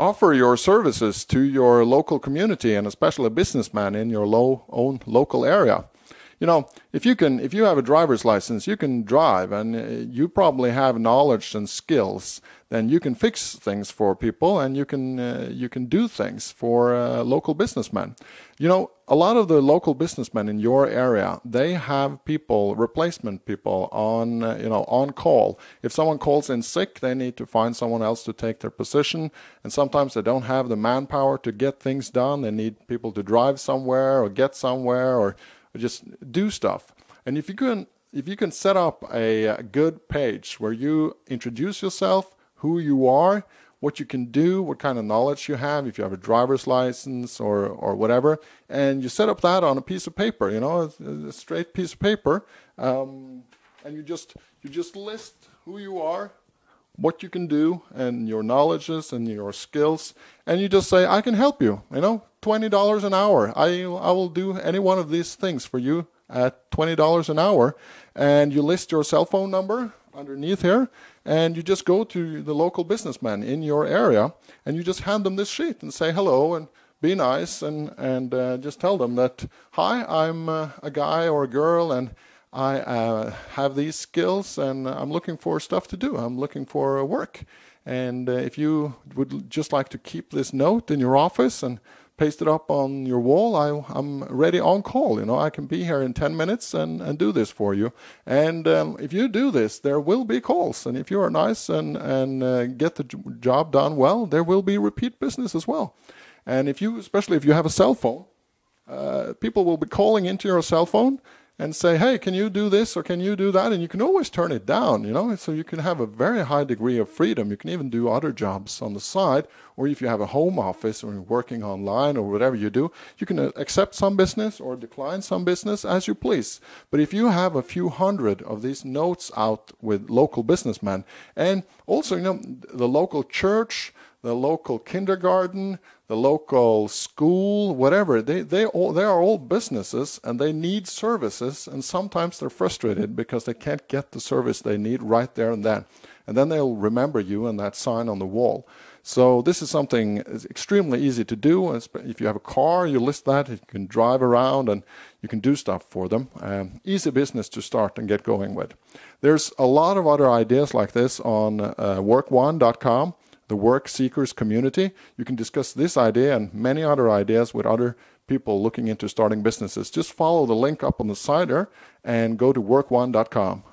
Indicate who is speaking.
Speaker 1: offer your services to your local community and especially a businessman in your low, own local area you know, if you can, if you have a driver's license, you can drive, and uh, you probably have knowledge and skills. Then you can fix things for people, and you can uh, you can do things for uh, local businessmen. You know, a lot of the local businessmen in your area, they have people, replacement people on uh, you know on call. If someone calls in sick, they need to find someone else to take their position, and sometimes they don't have the manpower to get things done. They need people to drive somewhere or get somewhere or just do stuff. And if you can, if you can set up a, good page where you introduce yourself, who you are, what you can do, what kind of knowledge you have, if you have a driver's license or, or whatever, and you set up that on a piece of paper, you know, a, a straight piece of paper, um, and you just you just list who you are, what you can do and your knowledges and your skills and you just say i can help you you know $20 an hour i, I will do any one of these things for you at $20 an hour and you list your cell phone number underneath here and you just go to the local businessman in your area and you just hand them this sheet and say hello and be nice and, and uh, just tell them that hi i'm uh, a guy or a girl and I uh, have these skills and I'm looking for stuff to do. I'm looking for uh, work. And uh, if you would just like to keep this note in your office and paste it up on your wall, I, am ready on call. You know, I can be here in 10 minutes and, and do this for you. And um, if you do this, there will be calls. And if you are nice and, and uh, get the job done well, there will be repeat business as well. And if you, especially if you have a cell phone, uh, people will be calling into your cell phone and say, hey, can you do this or can you do that? And you can always turn it down, you know? So you can have a very high degree of freedom. You can even do other jobs on the side, or if you have a home office or you're working online or whatever you do, you can uh, accept some business or decline some business as you please. But if you have a few hundred of these notes out with local businessmen and also, you know, the local church, the local kindergarten, the local school, whatever. They, they, all, they are all businesses and they need services, and sometimes they're frustrated because they can't get the service they need right there and then. And then they'll remember you and that sign on the wall. So this is something is extremely easy to do. If you have a car, you list that. You can drive around and you can do stuff for them. Um, easy business to start and get going with. There's a lot of other ideas like this on uh, workone.com the work seekers community. You can discuss this idea and many other ideas with other people looking into starting businesses. Just follow the link up on the side there and go to workone.com.